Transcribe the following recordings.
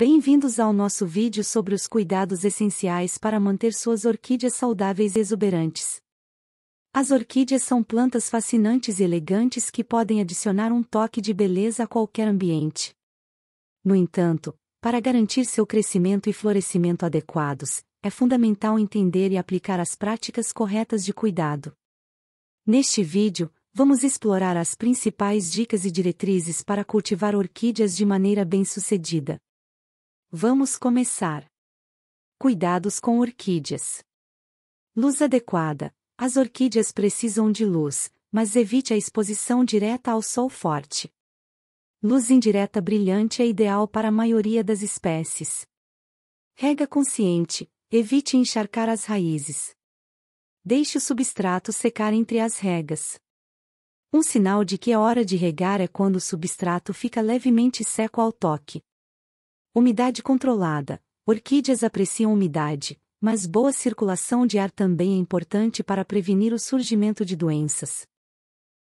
Bem-vindos ao nosso vídeo sobre os cuidados essenciais para manter suas orquídeas saudáveis e exuberantes. As orquídeas são plantas fascinantes e elegantes que podem adicionar um toque de beleza a qualquer ambiente. No entanto, para garantir seu crescimento e florescimento adequados, é fundamental entender e aplicar as práticas corretas de cuidado. Neste vídeo, vamos explorar as principais dicas e diretrizes para cultivar orquídeas de maneira bem-sucedida. Vamos começar. Cuidados com orquídeas. Luz adequada. As orquídeas precisam de luz, mas evite a exposição direta ao sol forte. Luz indireta brilhante é ideal para a maioria das espécies. Rega consciente. Evite encharcar as raízes. Deixe o substrato secar entre as regas. Um sinal de que é hora de regar é quando o substrato fica levemente seco ao toque, Umidade controlada. Orquídeas apreciam umidade, mas boa circulação de ar também é importante para prevenir o surgimento de doenças.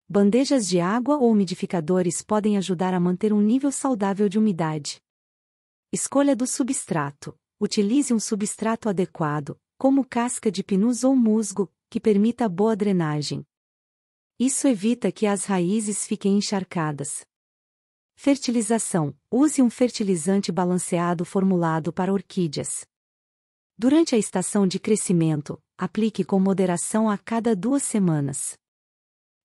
Bandejas de água ou umidificadores podem ajudar a manter um nível saudável de umidade. Escolha do substrato. Utilize um substrato adequado, como casca de pinus ou musgo, que permita boa drenagem. Isso evita que as raízes fiquem encharcadas. Fertilização: use um fertilizante balanceado formulado para orquídeas. Durante a estação de crescimento, aplique com moderação a cada duas semanas.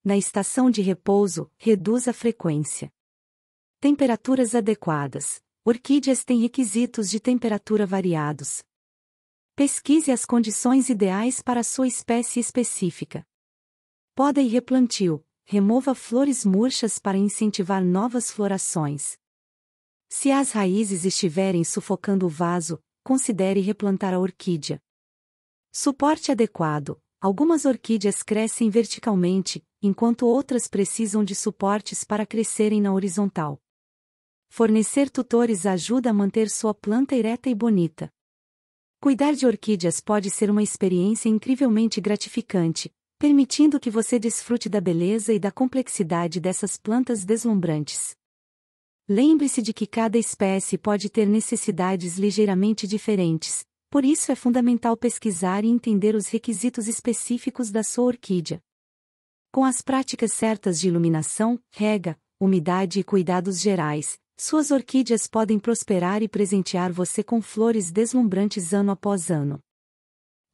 Na estação de repouso, reduza a frequência. Temperaturas adequadas: orquídeas têm requisitos de temperatura variados. Pesquise as condições ideais para sua espécie específica. Poda e replantio: Remova flores murchas para incentivar novas florações. Se as raízes estiverem sufocando o vaso, considere replantar a orquídea. Suporte adequado. Algumas orquídeas crescem verticalmente, enquanto outras precisam de suportes para crescerem na horizontal. Fornecer tutores ajuda a manter sua planta ereta e bonita. Cuidar de orquídeas pode ser uma experiência incrivelmente gratificante, permitindo que você desfrute da beleza e da complexidade dessas plantas deslumbrantes. Lembre-se de que cada espécie pode ter necessidades ligeiramente diferentes, por isso é fundamental pesquisar e entender os requisitos específicos da sua orquídea. Com as práticas certas de iluminação, rega, umidade e cuidados gerais, suas orquídeas podem prosperar e presentear você com flores deslumbrantes ano após ano.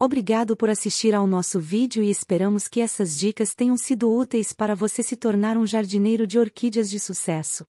Obrigado por assistir ao nosso vídeo e esperamos que essas dicas tenham sido úteis para você se tornar um jardineiro de orquídeas de sucesso.